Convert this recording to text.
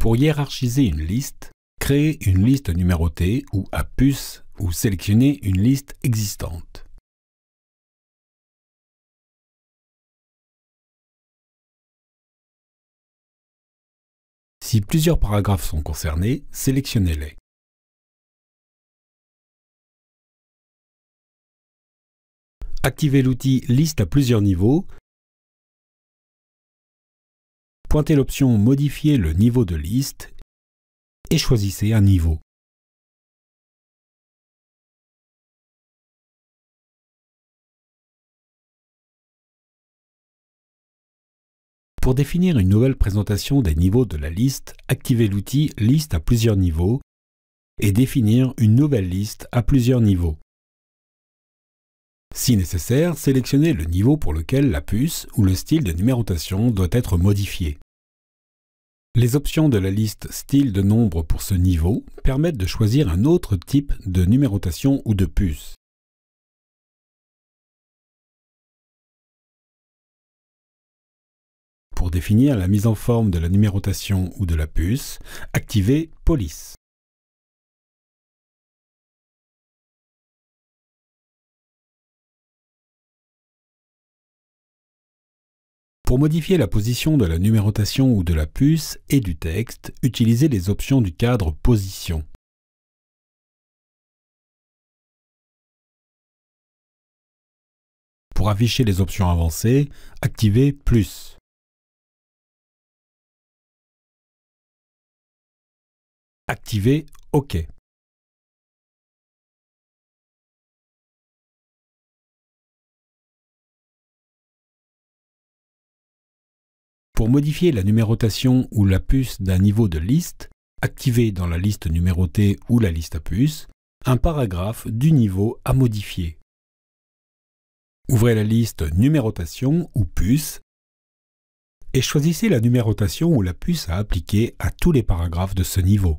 Pour hiérarchiser une liste, créez une liste numérotée ou à puce ou sélectionnez une liste existante. Si plusieurs paragraphes sont concernés, sélectionnez-les. Activez l'outil Liste à plusieurs niveaux pointez l'option Modifier le niveau de liste et choisissez un niveau. Pour définir une nouvelle présentation des niveaux de la liste, activez l'outil Liste à plusieurs niveaux et définir une nouvelle liste à plusieurs niveaux. Si nécessaire, sélectionnez le niveau pour lequel la puce ou le style de numérotation doit être modifié. Les options de la liste style de nombre pour ce niveau permettent de choisir un autre type de numérotation ou de puce. Pour définir la mise en forme de la numérotation ou de la puce, activez Police. Pour modifier la position de la numérotation ou de la puce et du texte, utilisez les options du cadre Position. Pour afficher les options avancées, activez Plus. Activez OK. Pour modifier la numérotation ou la puce d'un niveau de liste, activez dans la liste numérotée ou la liste à puce un paragraphe du niveau à modifier. Ouvrez la liste numérotation ou puce et choisissez la numérotation ou la puce à appliquer à tous les paragraphes de ce niveau.